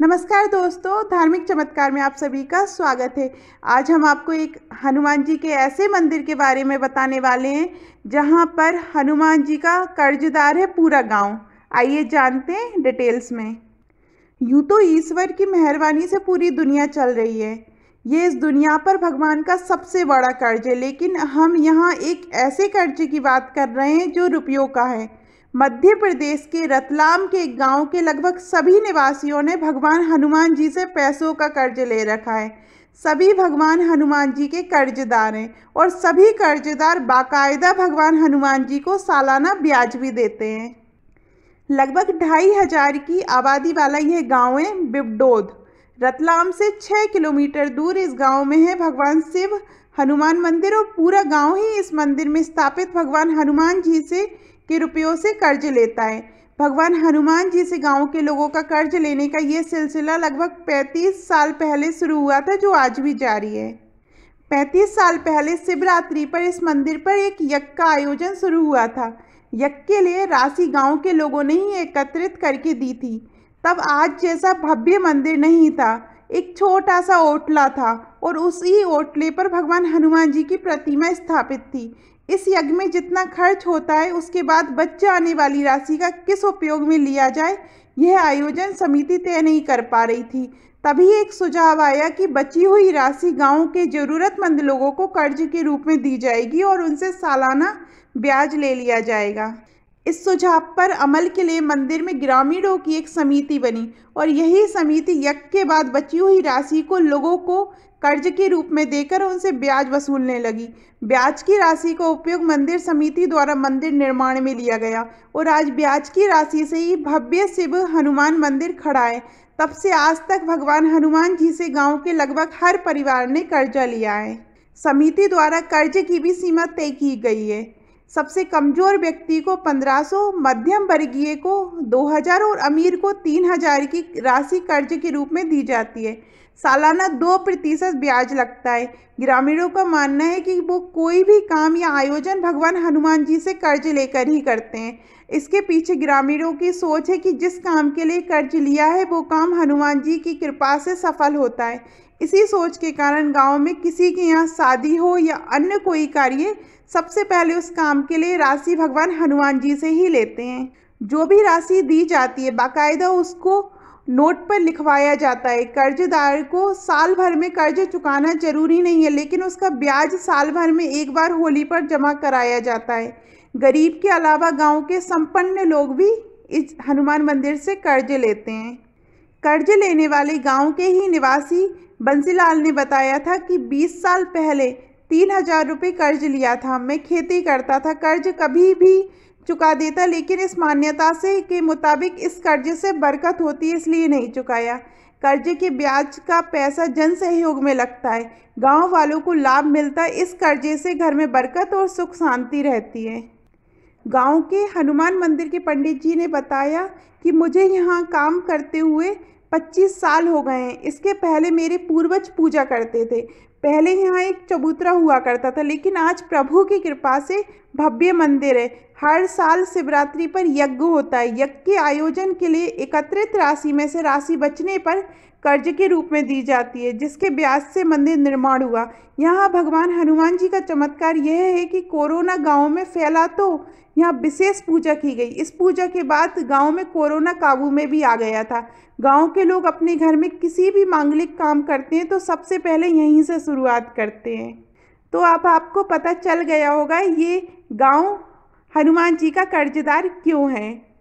नमस्कार दोस्तों धार्मिक चमत्कार में आप सभी का स्वागत है आज हम आपको एक हनुमान जी के ऐसे मंदिर के बारे में बताने वाले हैं जहां पर हनुमान जी का कर्जदार है पूरा गांव आइए जानते हैं डिटेल्स में यूँ तो ईश्वर की मेहरबानी से पूरी दुनिया चल रही है ये इस दुनिया पर भगवान का सबसे बड़ा कर्ज है लेकिन हम यहाँ एक ऐसे कर्ज की बात कर रहे हैं जो रुपयों का है मध्य प्रदेश के रतलाम के गांव के लगभग सभी निवासियों ने भगवान हनुमान जी से पैसों का कर्ज ले रखा है सभी भगवान हनुमान जी के कर्जदार हैं और सभी कर्जदार बाकायदा भगवान हनुमान जी को सालाना ब्याज भी देते हैं लगभग ढाई हजार की आबादी वाला यह गांव है बिबडोद रतलाम से छः किलोमीटर दूर इस गांव में है भगवान शिव हनुमान मंदिर और पूरा गांव ही इस मंदिर में स्थापित भगवान हनुमान जी से के रुपयों से कर्ज लेता है भगवान हनुमान जी से गांव के लोगों का कर्ज लेने का ये सिलसिला लगभग 35 साल पहले शुरू हुआ था जो आज भी जारी है 35 साल पहले शिवरात्रि पर इस मंदिर पर एक यज्ञ का आयोजन शुरू हुआ था यज्ञ के लिए राशि गांव के लोगों ने ही एकत्रित करके दी थी तब आज जैसा भव्य मंदिर नहीं था एक छोटा सा ओटला था और उसी ओटले पर भगवान हनुमान जी की प्रतिमा स्थापित थी इस यज्ञ में जितना खर्च होता है उसके बाद बच्चे आने वाली राशि का किस उपयोग में लिया जाए यह आयोजन समिति तय नहीं कर पा रही थी तभी एक सुझाव आया कि बची हुई राशि गांव के ज़रूरतमंद लोगों को कर्ज के रूप में दी जाएगी और उनसे सालाना ब्याज ले लिया जाएगा इस सुझाव पर अमल के लिए मंदिर में ग्रामीणों की एक समिति बनी और यही समिति यज्ञ के बाद बची हुई राशि को लोगों को कर्ज के रूप में देकर उनसे ब्याज वसूलने लगी ब्याज की राशि का उपयोग मंदिर समिति द्वारा मंदिर निर्माण में लिया गया और आज ब्याज की राशि से ही भव्य शिव हनुमान मंदिर खड़ा है तब से आज तक भगवान हनुमान जी से गाँव के लगभग हर परिवार ने कर्जा लिया है समिति द्वारा कर्ज की भी सीमा तय की गई है सबसे कमज़ोर व्यक्ति को 1500, मध्यम वर्गीय को 2000 और अमीर को 3000 की राशि कर्ज के रूप में दी जाती है सालाना दो प्रतिशत ब्याज लगता है ग्रामीणों का मानना है कि वो कोई भी काम या आयोजन भगवान हनुमान जी से कर्ज लेकर ही करते हैं इसके पीछे ग्रामीणों की सोच है कि जिस काम के लिए कर्ज लिया है वो काम हनुमान जी की कृपा से सफल होता है इसी सोच के कारण गांव में किसी के यहाँ शादी हो या अन्य कोई कार्य सबसे पहले उस काम के लिए राशि भगवान हनुमान जी से ही लेते हैं जो भी राशि दी जाती है बाकायदा उसको नोट पर लिखवाया जाता है कर्जदार को साल भर में कर्ज चुकाना जरूरी नहीं है लेकिन उसका ब्याज साल भर में एक बार होली पर जमा कराया जाता है गरीब के अलावा गांव के संपन्न लोग भी इस हनुमान मंदिर से कर्ज लेते हैं कर्ज लेने वाले गांव के ही निवासी बंसीलाल ने बताया था कि 20 साल पहले तीन हजार रुपये कर्ज लिया था मैं खेती करता था कर्ज कभी भी चुका देता लेकिन इस मान्यता से के मुताबिक इस कर्ज से बरकत होती है इसलिए नहीं चुकाया कर्जे के ब्याज का पैसा जन सहयोग में लगता है गांव वालों को लाभ मिलता है इस कर्जे से घर में बरकत और सुख शांति रहती है गांव के हनुमान मंदिर के पंडित जी ने बताया कि मुझे यहाँ काम करते हुए 25 साल हो गए हैं इसके पहले मेरे पूर्वज पूजा करते थे पहले यहाँ एक चबूतरा हुआ करता था लेकिन आज प्रभु की कृपा से भव्य मंदिर है हर साल शिवरात्रि पर यज्ञ होता है यज्ञ के आयोजन के लिए एकत्रित राशि में से राशि बचने पर कर्ज के रूप में दी जाती है जिसके ब्याज से मंदिर निर्माण हुआ यहाँ भगवान हनुमान जी का चमत्कार यह है कि कोरोना गाँव में फैला तो यहाँ विशेष पूजा की गई इस पूजा के बाद गाँव में कोरोना काबू में भी आ गया था गाँव के लोग अपने घर में किसी भी मांगलिक काम करते हैं तो सबसे पहले यहीं से शुरुआत करते हैं तो अब आपको पता चल गया होगा ये गांव हनुमान जी का कर्जदार क्यों है